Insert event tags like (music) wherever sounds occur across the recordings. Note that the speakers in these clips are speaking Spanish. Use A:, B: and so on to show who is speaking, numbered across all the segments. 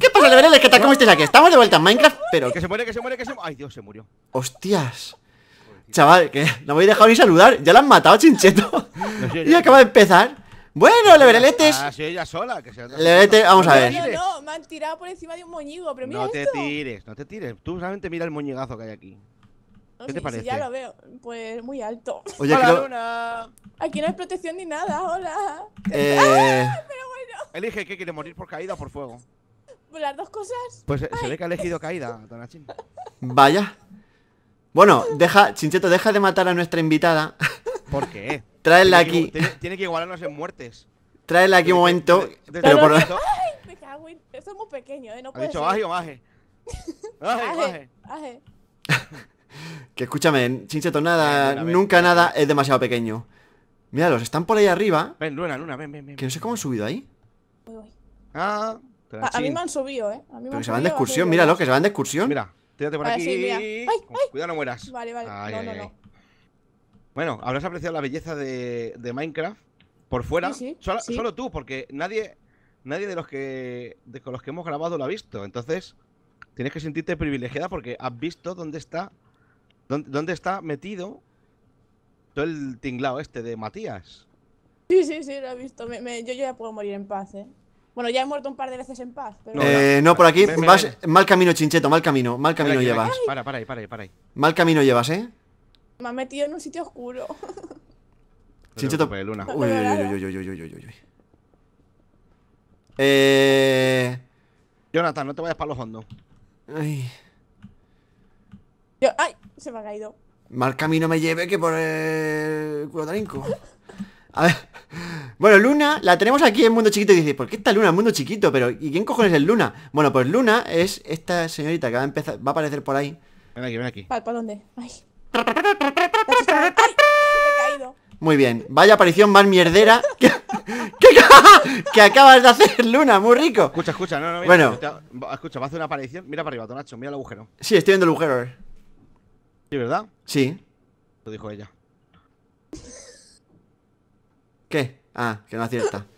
A: ¿Qué pasa, Levereletes? ¿Qué tal? ¿Cómo estáis aquí? Estamos de vuelta en Minecraft, pero... Que se
B: muere, que se muere, que se muere... Ay, Dios, se murió
A: Hostias Chaval, que no me habéis dejado ni saludar Ya la han matado, chincheto (laughs) Y acaba de empezar bueno,
B: ah, Levereletes. Ah, sí, ella sola. Que se Leverete, vamos a ver.
C: No, me han tirado por encima de un moñigo,
B: pero mira No te tires, no te tires. Tú solamente mira el moñigazo que hay aquí. ¿Qué te parece? ya lo
C: veo. Pues muy alto. Oye, hola, Aquí no hay protección ni nada, hola.
B: Eh... (laughs) Pero bueno. Elige que quiere morir por caída o por fuego.
C: Pues las dos cosas.
B: Pues eh, se ve que ha elegido caída, Donachín
A: Vaya. Bueno, deja, Chincheto, deja de matar a nuestra invitada. ¿Por qué? Tráela aquí.
B: tiene, que igualarnos en muertes. Tráela aquí un momento.
A: pero por... Ay,
C: me cago en... Eso es muy pequeño, ¿eh? No puede dicho ser. o Aje, (laughs) aje. aje. aje
A: que escúchame, chinchetonada nada, nunca nada es demasiado pequeño. Míralos, están por ahí arriba.
B: Ven, Luna, Luna, ven, ven,
A: Que no sé cómo han subido ahí.
C: Ah, a, a, mí me han subido, ¿eh? A mí me Pero que se van de excursión, míralo, que se
B: van de excursión. Mira, tírate por aquí. Cuidado, no mueras. Vale, vale. no, no, no. Bueno, habrás apreciado la belleza de, de Minecraft por fuera. solo, solo, tú, porque nadie, nadie de los que de, con los que hemos grabado lo ha visto. Entonces, tienes que sentirte privilegiada porque has visto dónde está ¿Dónde, está metido todo el tinglao este de Matías?
C: Sí, sí, sí, lo he visto. yo ya puedo morir en paz, ¿eh? Bueno, ya he muerto un par de veces en paz. Pero... Eh, no, por
A: aquí vas mal camino, Chincheto, mal camino, mal camino llevas.
B: Para, para ahí, para
A: Mal camino llevas, ¿eh?
C: Me ha metido en un sitio oscuro.
B: (laughs) Chincheto. Uy, uy, uy, uy, uy, uy, uy, uy. Eh... Jonathan, no te vayas para los hondos. Ay.
C: Yo, ay, se me ha caído.
B: Mal camino
A: me lleve que por el culo A ver. Bueno, Luna, la tenemos aquí en Mundo Chiquito y dices ¿por qué está Luna en Mundo Chiquito? Pero, ¿y quién cojones es Luna? Bueno, pues Luna es esta señorita que va a empezar, va a aparecer por ahí. Ven aquí, ven aquí.
C: ¿Para, ¿para dónde? Ay.
A: Muy bien, vaya aparición más mierdera (laughs) que, que, acabas de hacer, Luna, muy rico. Escucha, escucha, no, no, bueno.
B: escucha, va a hacer una aparición. Mira para arriba, Tonacho, mira el agujero.
A: Sí, estoy viendo el agujero. Sí, ¿verdad? Sí. Lo dijo ella. ¿Qué? Ah, que no acierta. (laughs)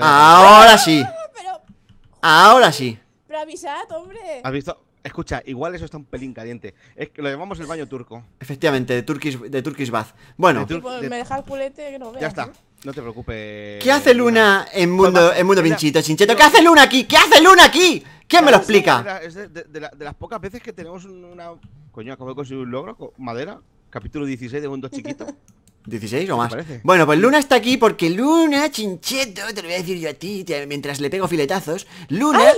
B: Ah, ahora sí. Ahora
C: sí. Pero avisad, hombre.
B: ¿Has visto? Escucha, igual eso está un pelín caliente. Es que lo llamamos el baño turco. Efectivamente, de Turkish, de Turkish Bath. Bueno. Me
C: deja el culete que no veas. Ya está.
B: No te preocupes. ¿Qué hace
A: Luna en Mundo, en mundo Pinchito, Chincheto? ¿Qué hace Luna aquí? ¿Qué hace Luna aquí? ¿Quién me lo explica?
B: Es de, las pocas veces que tenemos una Coño, acabo de conseguir un logro, con madera. Capítulo 16 de Mundo Chiquito.
A: 16 (laughs) o más. Bueno, pues Luna está aquí porque Luna, chincheto, te lo voy a decir yo a ti, mientras le pego filetazos. Luna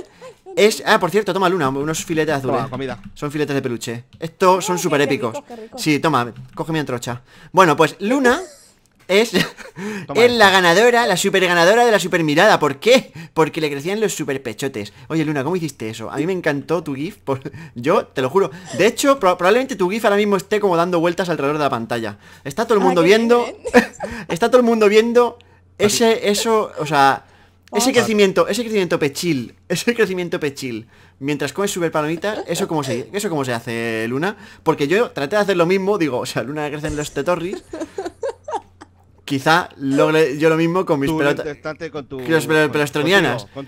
A: es. Ah, por cierto, toma Luna, unos filetes azules. comida. Son filetes de peluche. Estos son súper épicos. Sí, toma, coge mi trocha. Bueno, pues Luna es, (laughs) la ganadora, la super ganadora de la super mirada. ¿Por qué? Porque le crecían los super pechotes. Oye, Luna, ¿cómo hiciste eso? A mí me encantó tu GIF. (laughs) Yo, te lo juro. De hecho, probablemente tu GIF ahora mismo esté como dando vueltas alrededor de la pantalla. Está todo el ah, mundo viendo. (laughs) está todo el mundo viendo ese, eso, o sea. Oh. Ese crecimiento, ese crecimiento pechil, ese crecimiento pechil, mientras comes super palomitas, eso como se, eso como se hace, Luna, porque yo traté de hacer lo mismo, digo, o sea, Luna crecen los tetorris, quizá logre yo lo mismo con mis pelotas. Con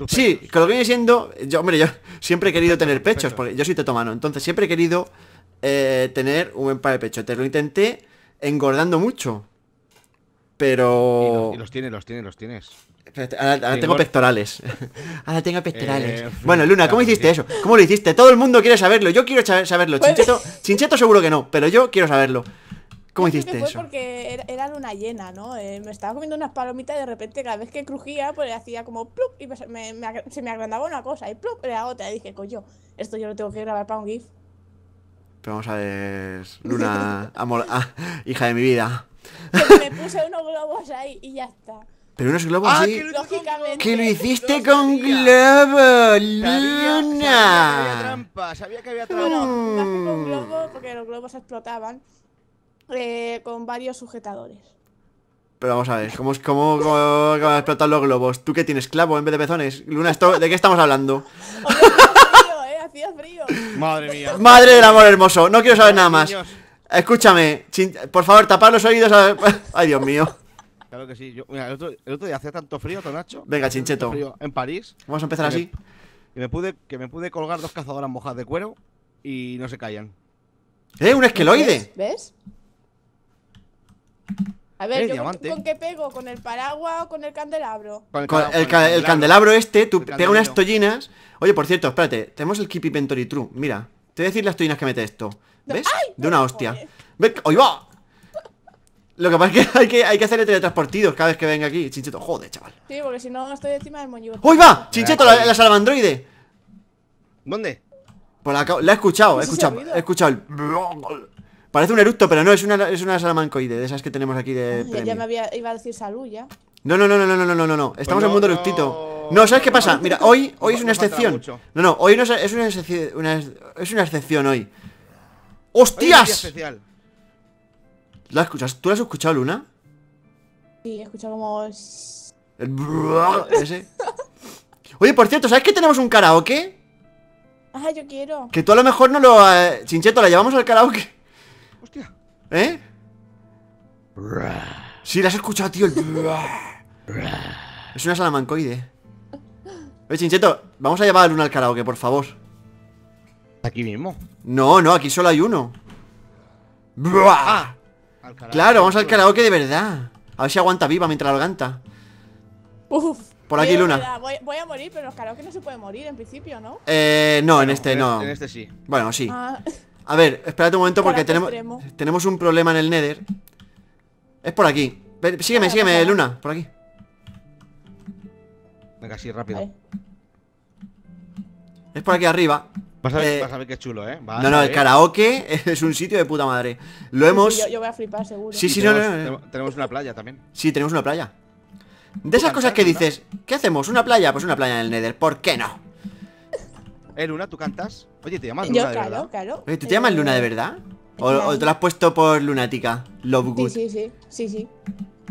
A: sí, con lo que viene siendo. Yo, hombre, yo siempre he querido tener pechos, porque yo soy tetomano. Entonces siempre he querido eh, tener un buen par de pechos. Te lo intenté engordando mucho. Pero. Y, los
B: tienes, los tienes, los tienes. (laughs) Ahora, tengo pectorales. ahora tengo pectorales. bueno, Luna,
A: ¿cómo hiciste eso? ¿Cómo lo hiciste? Todo el mundo quiere saberlo. Yo quiero saberlo. Pues Chincheto, Chincheto seguro que no, pero yo quiero saberlo. ¿Cómo hiciste fue eso?
C: porque era, luna llena, ¿no? Eh, me estaba comiendo unas palomitas y de repente cada vez que crujía, pues hacía como plup y se me agrandaba una cosa y plup era otra. Y dije, coño, esto yo lo tengo que grabar para un GIF.
A: Pero vamos a ver, (laughs) Luna, amor, ah, hija de mi vida.
C: me puse unos globos ahí y ya está.
A: Pero unos globos ah, sí. Lógicamente. Que lo hiciste con globos, Luna. Sabía, que había trampa, sabía que había trampa. Bueno, Me no, con
C: globos porque los globos explotaban eh, con varios sujetadores.
A: Pero vamos a ver, ¿cómo, cómo, cómo explotar los globos? ¿Tú qué tienes, clavo en vez de pezones? Luna, ¿de qué estamos hablando? (laughs) hacía
B: frío, eh, hacía frío. Madre mía. Madre del amor
A: hermoso, no quiero saber nada más. Escúchame, por favor, tapar los oídos. (laughs) Ay, Dios mío.
B: Claro que sí. el, otro, día hacía tanto frío, Tonacho. Venga, chincheto. en París. Vamos a empezar así. que, me pude, que me pude colgar dos cazadoras mojadas de cuero y no se callan. ¡Eh, un esqueloide! ¿Ves?
C: A ver, Con, qué pego? ¿Con el paraguas o con el candelabro?
B: Con el, candelabro este, tú pegas unas
A: tollinas. Oye, por cierto, espérate, tenemos el Keep Inventory True. Mira, te voy a decir las tollinas que mete esto. ¿Ves? De una hostia. ¿Ves? ¡Hoy va! Lo que pasa es que hay que, hay que hacerle teletransportidos cada vez que venga aquí. Chincheto, joder, chaval.
C: Sí, porque si no estoy encima del moño ¡Hoy va! Chincheto, la,
A: salamandroide! ¿Dónde? Por pues la, la he escuchado, he escuchado, he escuchado el... Parece un eructo, pero no, es una, es una salamancoide, de esas que tenemos aquí de. Ah, ya, me
C: había, iba a decir ya
A: No, no, no, no, no, no, no, no, no. Estamos pues en mundo eructito. No, ¿sabes qué pasa? Mira, hoy, hoy es una excepción. No, no, hoy no es, una, excepción, es una excepción hoy.
B: ¡Hostias!
A: ¿La escuchas? ¿Tú la has escuchado, Luna?
C: Sí, he escuchado como.
A: El ese. Oye, por cierto, ¿sabes que tenemos un karaoke?
C: Ah, yo quiero.
A: Que tú a lo mejor no lo. Eh, Chincheto, la llevamos al karaoke. ¿Eh? Sí, la has escuchado, tío. (laughs) es una salamancoide. Oye, Chincheto, vamos a llevar a Luna al karaoke, por favor. ¿Aquí mismo? No, no, aquí solo hay uno. Ah. claro, vamos al karaoke de verdad. A ver si aguanta viva mientras la canta.
C: Por aquí, Luna. Voy, a morir, pero en karaoke no se puede morir en principio, ¿no?
A: Eh, no, en este no. Este, en este
C: sí. Bueno, sí. Ah. (laughs)
A: A ver, espérate un momento porque tenemos, un problema en el Nether. Es por aquí. sígueme, sígueme, Luna, por aquí. Venga, sí, rápido. Es por aquí arriba. Vas a, ver,
B: eh, qué chulo, ¿eh? no, no,
A: el eh. karaoke (laughs) es un sitio de puta madre. Lo hemos.
C: yo, voy a flipar, seguro. Sí, sí, no, no,
A: Tenemos una playa también. Sí, tenemos una playa. De esas cosas que dices, ¿qué hacemos? ¿Una playa? Pues una playa en el Nether, ¿por qué no?
B: ¿Eh, Luna, tú cantas? Oye, ¿te llamas eh, Luna de verdad? Oye, ¿Tú te llamas Luna de eh,
A: verdad? ¿O, te lo has puesto por lunática? Love good.
B: Sí,
C: sí, sí, sí.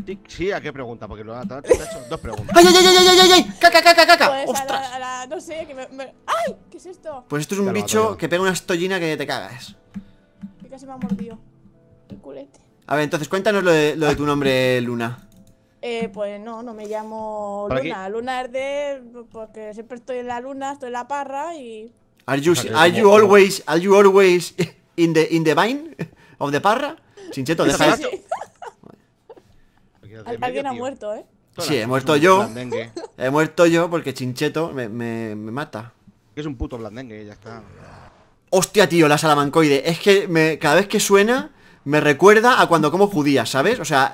B: Sí, sí ¿a qué pregunta? Porque lo ha dos preguntas. ¡Ay,
A: ay, ay, ay, ay, ay! ay! ¡Caca, caca, caca! Pues
C: a no sé, que me, ¡Ay! ¿Qué es esto? Pues esto es un bicho
A: que pega una estollina que te cagas.
C: Que casi me ha mordido el culete.
A: A ver, entonces cuéntanos lo de tu nombre, Luna.
C: Eh, pues no, no me llamo Luna. Luna es de. Porque siempre estoy en la luna, estoy en la parra y.
A: Are you, always, are you always in the, in the vine (laughs) of the parra? Chincheto, deja
C: esto. Alguien ha muerto, ¿eh?
B: Sí, he muerto yo.
A: (laughs) He muerto yo porque Chincheto me, me, mata.
B: Es un puto blandengue, ya está.
A: Hostia, tío, la salamancoide. Es que cada vez que suena, me recuerda a cuando como judía, ¿sabes? O sea,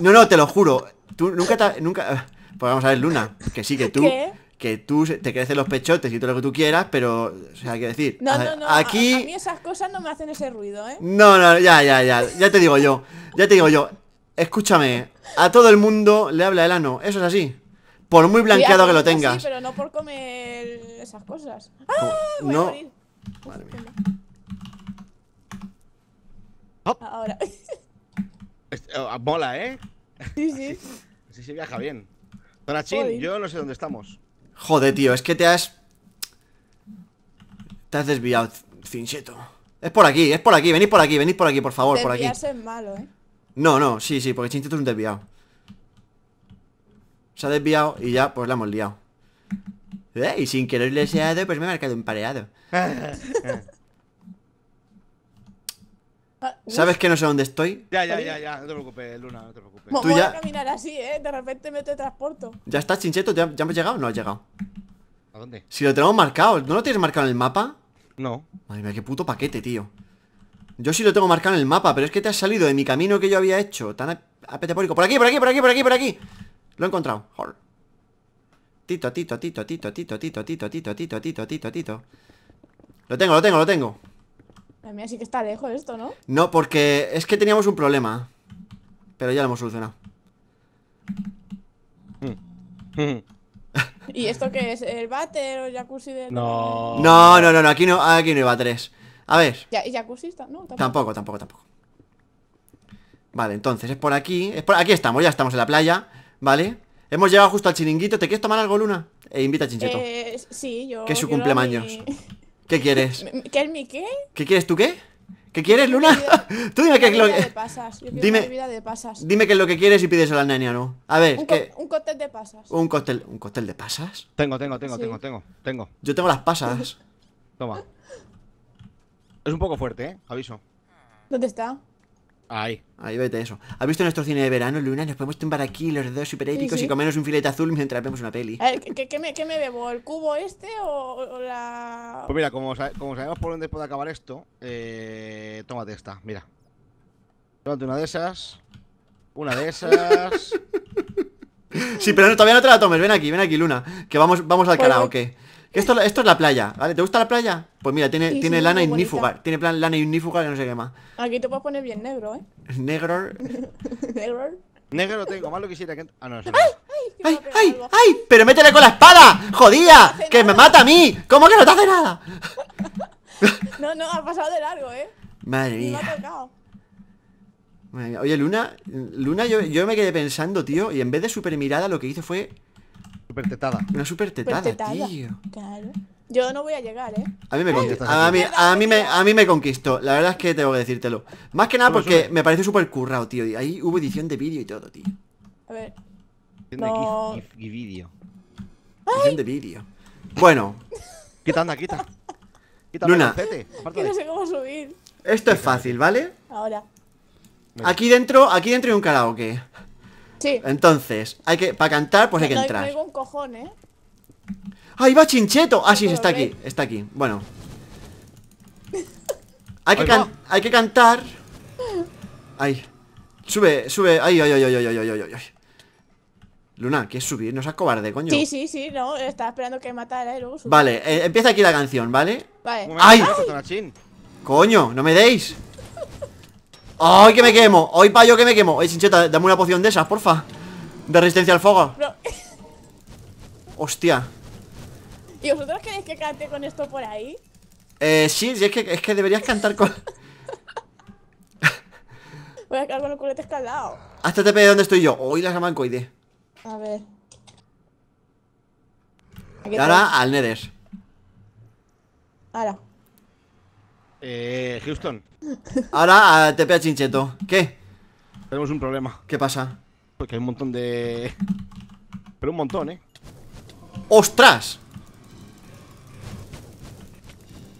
A: no, no, te lo juro. Tú nunca te, nunca. Ah, pues vamos a ver, Luna, que sí, que tú. Que tú te creces los pechotes y todo lo que tú quieras, pero. O sea, hay que decir. No, no, no. Aquí. A, mí
C: esas cosas no me hacen ese ruido, ¿eh?
A: No, no, ya, ya, ya. Ya te digo yo. Ya te digo yo. Escúchame. A todo el mundo le habla el ano. Eso es así. Por muy blanqueado que lo tengas. Sí,
C: pero no por comer esas cosas. ¡Ah! no. morir. Ahora. (laughs)
B: Eh, ah, mola, ¿eh? Sí, sí. Así, se viaja bien. yo no sé dónde estamos.
A: Joder, tío, es que te has... Te has desviado, cincheto. Es por aquí, es por aquí, venid por aquí, venid por aquí, por favor, por aquí. ¿eh? No, no, sí, sí, porque cincheto es un desviado. Se ha desviado y ya, pues la hemos liado. ¿Eh? Y sin querer desviado pues me he marcado un pareado. (laughs) ¿Sabes que no sé dónde estoy?
B: Ya, ya, ya, ya, no te preocupes, Luna, no te preocupes.
C: Tú ya... caminar así, ¿eh? De repente me te transporto.
A: ¿Ya estás, Chincheto? ¿Ya, ¿Ya hemos llegado no has llegado? ¿A dónde? Si lo tenemos marcado, ¿no lo tienes marcado en el mapa? No. Madre mía, qué puto paquete, tío. Yo sí lo tengo marcado en el mapa, pero es que te has salido de mi camino que yo había hecho. Tan apetepórico. Por aquí, por aquí, por aquí, por aquí, por aquí. Lo he encontrado. Tito, tito, tito, tito, tito, tito, tito, tito, tito, tito, tito, tito. Lo tengo, lo tengo, lo tengo.
C: A mí que está lejos esto, ¿no?
A: No, porque es que teníamos un problema. Pero ya lo hemos solucionado.
C: ¿Y esto qué es? ¿El váter o el jacuzzi de.? No.
A: No, no, no, aquí no, aquí no hay váteres. A ver.
C: ¿Ya, ¿Y jacuzzi está? No,
A: tampoco. Tampoco, tampoco, Vale, entonces es por aquí. Aquí estamos, ya estamos en la playa. Vale. Hemos llegado justo al chiringuito. ¿Te quieres tomar algo, Luna? E invita a Chincheto. Eh,
C: sí, yo. Que
A: es su cumpleaños. (laughs) ¿Qué quieres?
C: (laughs) ¿Qué mi qué?
A: ¿Qué quieres tú qué? ¿Qué quieres, Luna? (laughs) tú dime qué es lo que.
C: Pasas. dime, dime
A: qué es lo que quieres y pides a la nenia, ¿no? A ver. Un, ¿qué?
C: un cóctel de pasas. ¿Un
B: cóctel, ¿Un cóctel de pasas? Tengo, tengo, tengo, tengo, tengo, tengo. Yo tengo las pasas. Toma. Es un poco fuerte, ¿eh? Aviso.
C: ¿Dónde está?
A: Ahí Ahí vete eso. ¿Has visto nuestro cine de verano, Luna? Nos podemos tumbar aquí los dos super épicos y comernos un filete azul
B: mientras vemos una peli.
C: Eh, ¿qué, me, ¿qué, bebo? ¿El cubo este o, la...? Pues mira,
B: como, sabemos por dónde puede acabar esto, eh, tómate esta, mira. Tómate una de esas, una de esas... (laughs) sí, pero no, todavía no te
A: la tomes. Ven aquí, ven aquí, Luna. Que vamos, vamos al pues canal, karaoke. Esto, esto es la playa, ¿vale? ¿Te gusta la playa? Pues mira, tiene, tiene lana ignífuga. Tiene plan lana ignífuga que no sé qué más.
C: Aquí te puedes poner bien negro, ¿eh?
A: (laughs) Negro.
C: (laughs) negro.
A: Negro tengo, más lo quisiera que. Ah, no,
B: ¡Ay! ¡Ay!
A: ¡Ay! ¡Ay! ¡Pero métele con la espada! ¡Jodía! ¡Que me mata a mí! ¿Cómo que no te hace nada?
C: (laughs) no, no, ha pasado de largo, ¿eh? Madre mía.
A: Oye, Luna, Luna, yo, yo me quedé pensando, tío, y en vez de super mirada, lo que hice fue una super tetada, tío.
C: Yo no voy a llegar, ¿eh?
A: A mí me conquistó. A mí, La verdad es que tengo que decírtelo. Más que nada porque me parece súper currado, tío. Y ahí hubo edición de vídeo y todo, tío.
C: A ver. y
A: vídeo. Edición de vídeo. Bueno, (laughs) Quita, anda, quita. Quita Luna. esto es fácil, ¿vale? Ahora. Aquí dentro, aquí dentro hay un karaoke. Sí. Entonces, hay que. Para cantar, pues hay que entrar.
C: Un cojón, ¿eh?
A: ¡Ahí va Chincheto! Ah, sí, está aquí, está aquí. Bueno. Hay que, hay que cantar. Ay. Sube, sube. Ay, ay, ay, ay, ay, ay, ay, ay. Luna, ¿quieres subir? No seas cobarde, coño. Sí,
C: sí, sí, no. Estaba esperando que matara el
A: Vale, eh, empieza aquí la canción, ¿vale?
C: Vale. ¡Ay! ¡Ay!
A: Coño, no me deis. ¡Ay, que me quemo! ¡Ay, payo, que me quemo! Oye, chincheta, dame una poción de esas, porfa! De resistencia al fuego. (laughs) Hostia.
C: ¿Y vosotros queréis que cante con esto por ahí?
A: Eh, sí, sí es, que, es que deberías cantar con... (laughs)
C: Voy a quedar con el culete escalado.
A: Hasta TP de donde estoy yo. Hoy la llaman coide.
C: A ver. Y ahora al Neres. Ahora.
B: Eh, Houston.
A: Ahora a pega Chincheto. ¿Qué?
B: Tenemos un problema. ¿Qué pasa? Porque hay un montón de... Pero un montón, ¿eh? ¡Ostras!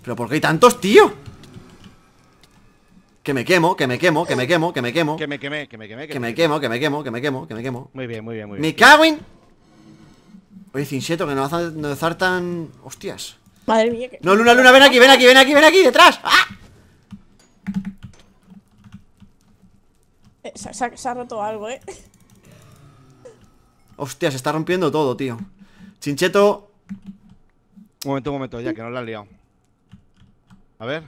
A: ¿Pero por qué hay tantos, tío? Que me quemo, que me quemo, que me quemo, que me quemo Que me quemé, que me quemé Que me quemo, que me quemo, que me quemo, que me quemo
B: Muy bien, muy bien, muy bien ¡Me
A: cago en! Oye, Cincheto, que nos, nos tan... Hostias
C: Madre mía. Que... No, Luna, Luna, ven aquí, ven aquí, ven aquí, ven aquí,
A: detrás. ¡Ah!
C: Eh, se, ha roto algo, eh.
A: (laughs) Hostia, se está rompiendo
B: todo, tío. Chincheto. Un momento, un momento, ya que no la han liado. A ver.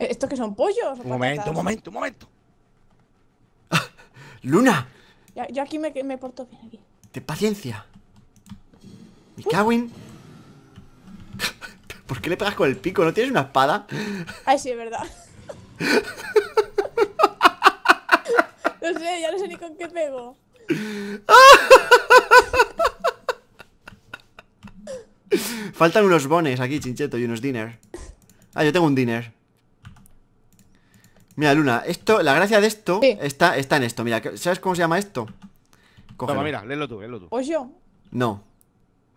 C: Eh, ¿Estos que son pollos? Un momento, un momento, un momento.
B: (laughs) ¡Luna!
C: Yo, aquí me, me porto bien aquí.
A: Ten paciencia. Me ¿Por qué le pegas con el pico? ¿No tienes una espada?
C: Ay, sí, es verdad. no sé, ya no sé ni con qué pego.
A: Faltan unos bones aquí, chincheto, y unos diners Ah, yo tengo un dinner. Mira, Luna, esto, la gracia de esto está, está en esto. Mira, ¿sabes cómo se llama esto?
B: Cógelo. Toma, mira, léelo tú, léelo
C: tú. yo? No.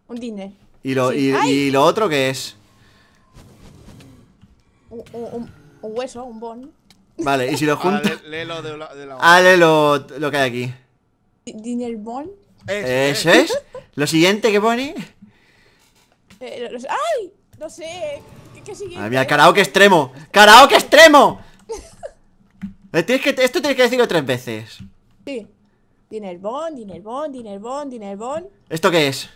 C: Un diner ¿Y lo, y, lo
A: otro qué es?
C: Un, hueso, un bon.
A: Vale, y si lo (laughs) juntas. Ah, léelo de la, ah, lo que hay aquí.
C: Dinner bon. Eso es. ¿eh?
A: Lo siguiente que pone.
C: Eh, ¡Ay! No sé. ¿Qué, qué Madre
A: karaoke extremo. ¡Karaoke extremo! (laughs) Eh, que, esto tienes que decirlo tres veces.
C: Sí. Dinner bon, dinner bon, dinner bon, dinner bon.
B: ¿Esto qué es?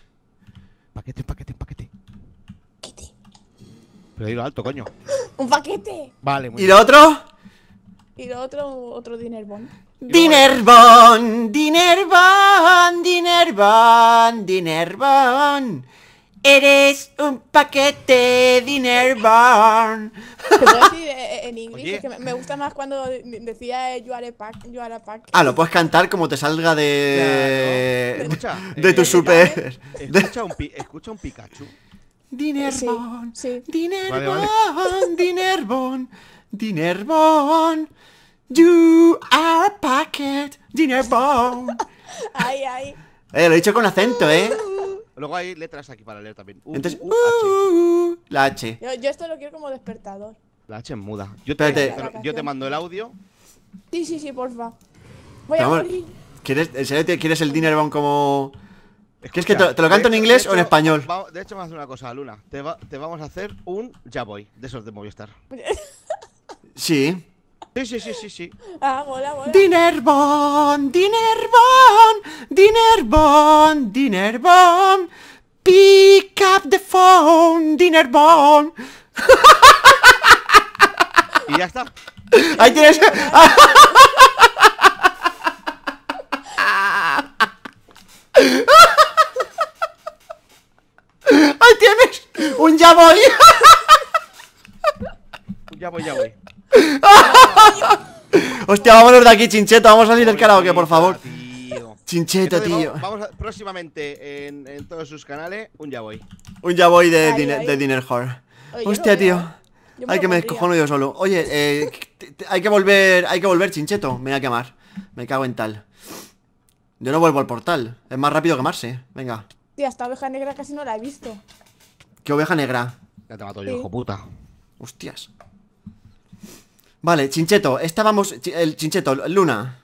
B: Paquete, paquete, paquete. Paquete. Pero lo alto, coño.
C: (gasps) ¡Un paquete!
B: Vale, muy ¿Y lo otro?
C: Y lo otro, otro Dinervon Dinerbon,
A: Dinerbon, Dinerbon, Dinerbon. Eres un paquete Dinervon Pero eh,
C: eh, en inglés, me gusta más cuando decía eh, you are a pack, you are a pack. Ah, lo
A: puedes cantar como te salga de. De, tu super.
B: Escucha un, Pikachu.
A: Dinervon sí, Dinervon Dinervon you are a packet, Dinervon (laughs) Ay,
B: ay. lo he dicho con acento, eh. Uh, Luego hay letras aquí para leer también. Entonces, uh,
C: uh, la H. Yo, esto lo quiero como despertador.
B: La H es muda. Yo te, mando el audio.
C: Sí, sí, sí, porfa. Voy a
B: ¿Quieres,
A: ¿Quieres el dinero como...? que es que te, lo canto en inglés o en español?
B: de hecho, vamos a hacer una cosa, Luna. Te, te vamos a hacer un Ya Voy, de esos de Movistar. (laughs) sí. Sí, sí, sí, sí, sí.
C: Ah, mola, mola. Dinerbon, Dinerbon,
A: Dinerbon, Dinerbon. Pick up the phone, Dinerbon. y ya está. Ahí tienes. Ahí tienes. Un ya voy. ya voy, ya voy. Hostia, vámonos de aquí, Chincheto. Vamos a salir del karaoke, por favor. (laughs) Chincheto, tío.
B: Vamos próximamente en, todos sus canales un ya voy. Un ya voy de, Dinner Hall.
A: Hostia, tío. Hay que me descojono yo solo. Oye, eh, hay que volver, hay que volver, Chincheto. Me voy a quemar. Me cago en tal. Yo no vuelvo al portal. Es más rápido quemarse. Venga.
C: Tía, esta oveja negra casi no la he visto.
A: ¿Qué oveja negra? Ya te mato yo, hijo puta. Hostias. Vale, Chincheto, estábamos... El Chincheto, Luna.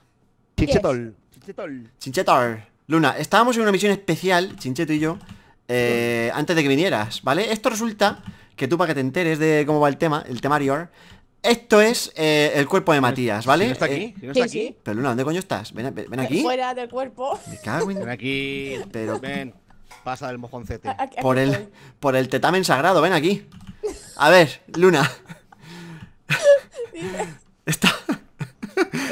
B: Chinchetol. Chinchetol.
A: Chinchetol. Luna, estábamos en una misión especial, Chincheto y yo, eh, antes de que vinieras, ¿vale? Esto resulta que tú, para que te enteres de cómo va el tema, el temario, esto es eh, el cuerpo de Matías, ¿vale? está aquí, eh, si está aquí. Pero Luna, ¿dónde coño estás? Ven, ven, ven aquí.
C: Fuera del cuerpo.
B: Me
A: cago en... Ven aquí. Pero... Ven.
B: Pasa del mojoncete. Por
A: por el tetamen sagrado, ven aquí. A ver, Luna. (laughs) Está...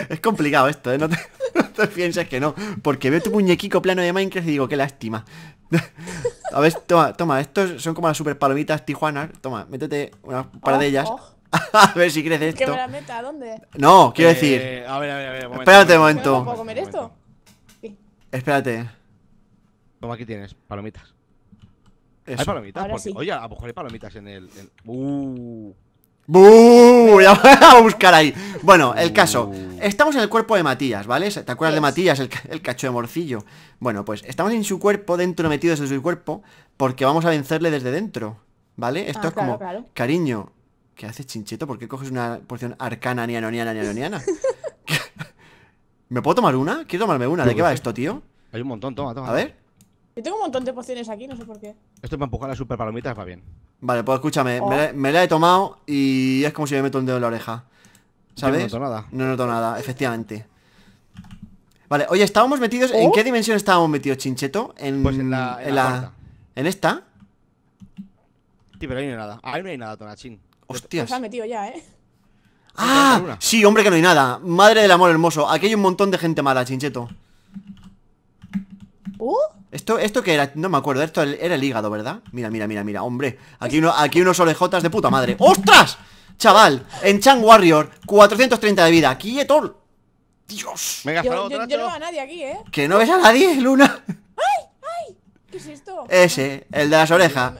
A: es complicado esto, ¿eh? (laughs) No te... pienses que no. Porque veo tu muñequico plano de Minecraft y digo, qué lástima. (laughs) A ver, toma, toma, estos son como las super palomitas Tijuana, Toma, métete una par de oh, ellas. Oh. a ver si
C: crees esto. ¿Qué meta? ¿Dónde?
A: No, quiero eh, decir. A ver, a ver, a ver. espérate un
C: momento. ¿Puedo comer esto? Sí.
B: Espérate. Toma, aquí tienes, palomitas. ¿Hay palomitas? Oye, a lo mejor hay palomitas en el. En... ¡Uh! (laughs) a buscar ahí.
A: Bueno, el caso. Estamos en el cuerpo de Matías, ¿vale? ¿Te acuerdas de Matías, el, cacho de morcillo? Bueno, pues estamos en su cuerpo, dentro metidos en su cuerpo, porque vamos a vencerle desde dentro, ¿vale? Ah, esto es como, cariño, ¿qué haces, chincheto? ¿Por qué coges una porción arcana, niana, (laughs) ¿Me puedo tomar una? Quiero tomarme una. ¿De qué va esto, tío? Hay un montón, toma, toma. A ver.
C: Yo tengo un montón de pociones aquí, no sé por qué.
A: Esto para empujar las super palomitas va bien. Vale, pues escúchame, oh. me, la he tomado y es como si me meto un dedo en la oreja. ¿Sabes? no noto nada. No noto nada, efectivamente. Vale, oye, estábamos metidos. ¿En oh. qué dimensión estábamos metidos, Chincheto? En, pues en la. En, la, ¿En esta?
B: Sí, pero ahí no hay nada. Ahí no hay nada, Tonachín.
A: Hostias. Se ha
C: metido ya, ¿eh?
A: ¡Ah! Sí, hombre, que no hay nada. Madre del amor hermoso. Aquí hay un montón de gente mala, Chincheto. ¿Uh? ¿Esto, ¿Esto que era? No me acuerdo, esto era el hígado, ¿verdad? Mira, mira, mira, mira, hombre Aquí, uno, aquí unos orejotas de puta madre ¡Ostras! Chaval, en Chan Warrior 430 de vida, ¡Kietor! Dios Venga, yo, yo, no
C: veo a nadie aquí, ¿eh? Que no ves a nadie, Luna ¡Ay! ¡Ay! ¿Qué es esto? Ese, el de las orejas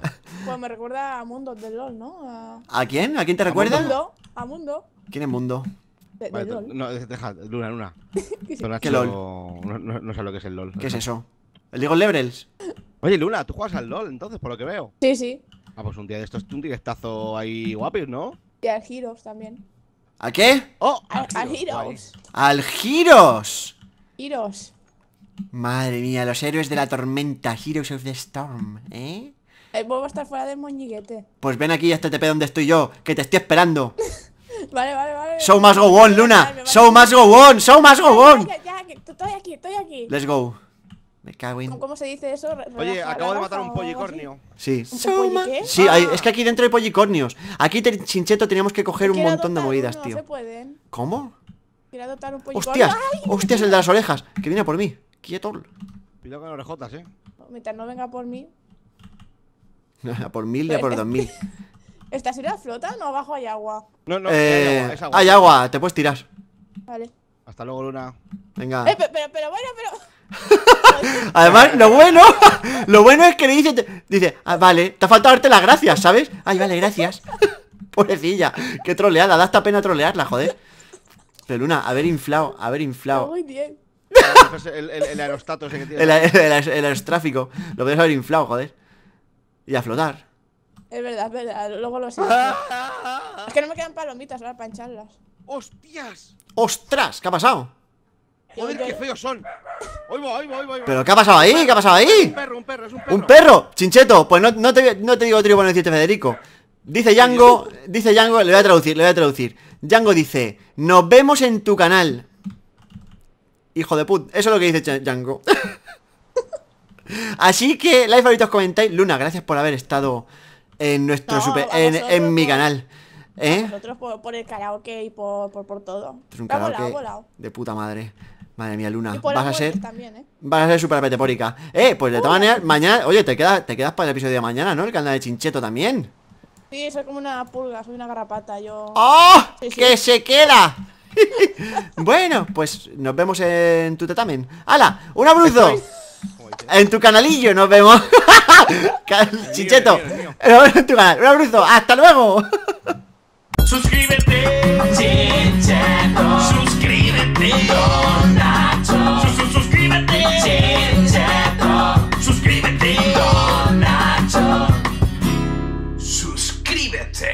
C: Pues me recuerda a Mundo del LOL, ¿no? ¿A, quién? ¿A quién te recuerda? A Mundo, a Mundo ¿Quién es Mundo? De, LOL.
B: No, deja, Luna, Luna (laughs) ¿Qué, LOL? No, no, no, sé lo que es el LOL ¿Qué es eso? El League of Oye, Luna, ¿tú juegas al LOL entonces, por lo que veo? Sí, sí. Ah, pues un día de estos, un directazo ahí guapis, ¿no?
C: Y al Heroes también.
B: ¿A qué? ¡Oh!
C: Al, giros
B: ¡Al Heroes!
C: giros
A: Madre mía, los héroes de la tormenta, Heroes of the Storm, ¿eh?
C: El eh, vuelvo a estar fuera del moñiguete.
A: Pues ven aquí a este TP donde estoy yo, que te estoy esperando. (laughs) vale, vale, vale. Show must go on, Luna. Show must go on, show must go on.
B: Ya, ya, ya, estoy aquí, estoy aquí. Let's go. ¿Cómo
C: se dice eso? Oye, acabo de matar un pollicornio. Sí. ¿Un sí, ah. es
A: que aquí dentro hay pollicornios. Aquí, Chincheto, teníamos que coger un montón de movidas, tío. No se pueden. ¿Cómo?
C: un ¡Hostias! ¡Hostias, el de
A: las orejas! Que viene por mí.
C: Quieto.
B: Pido con las orejotas, eh.
C: Mientras no venga por mí.
A: (laughs) por mil y
C: por dos mil. (laughs) ¿Estás en la flota? No, abajo hay agua.
B: No, no, eh, hay agua, es agua. Hay agua, te puedes tirar. Vale. Hasta luego, Luna. Venga.
C: Eh, pero, pero bueno, pero. (laughs)
A: Además, lo bueno, (laughs) lo bueno es que le dice, dice, ah, vale, te ha faltado darte las gracias, ¿sabes? Ay, vale, gracias. (laughs) Pobrecilla, qué troleada, da hasta pena trolearla, joder. Pero Luna, haber inflado, haber inflado.
B: Muy bien. Pues el, el, el aerostato ese que tiene. El,
A: aerostráfico. Lo puedes haber inflado, joder. Y a flotar.
C: Es verdad, es verdad. Luego lo sé. es que no me quedan palomitas ahora para hincharlas. ¡Hostias!
A: ¡Ostras! ¿Qué ha pasado?
B: Joder, qué feos son. ¿Pero qué ha pasado ahí? ¿Qué ha pasado ahí? Un perro, un perro, es un
A: perro. ¿Un perro? Chincheto, pues no, te, no te digo trigo no dice Federico. Dice Django, dice Django, le voy a traducir, le voy a traducir. Django dice, nos vemos en tu canal. Hijo de put, eso es lo que dice Django. (laughs) Así que, like, favoritos, comentáis. Luna, gracias por haber estado en nuestro super, en, mi canal. ¿Eh?
C: Nosotros por, el karaoke y por, todo. Es un karaoke
A: de puta madre. Madre mía, Luna, vas a ser ¿eh? Vas a ser súper metepórica. Eh, pues de todas maneras, mañana Oye, te quedas, te quedas para el episodio de mañana, ¿no? El canal de Chincheto también
C: Sí, soy como una pulga, soy una garrapata Yo... ¡Oh! ¡Que
A: se queda! (laughs) bueno, pues nos vemos en tu tetamen ¡Hala! ¡Un abruzo! en tu canalillo nos vemos (laughs) Chincheto (laughs) En tu canal. ¡Un abruzo! ¡Hasta luego!
C: Suscríbete Chincheto suscríbete. Suscríbete. Suscríbete.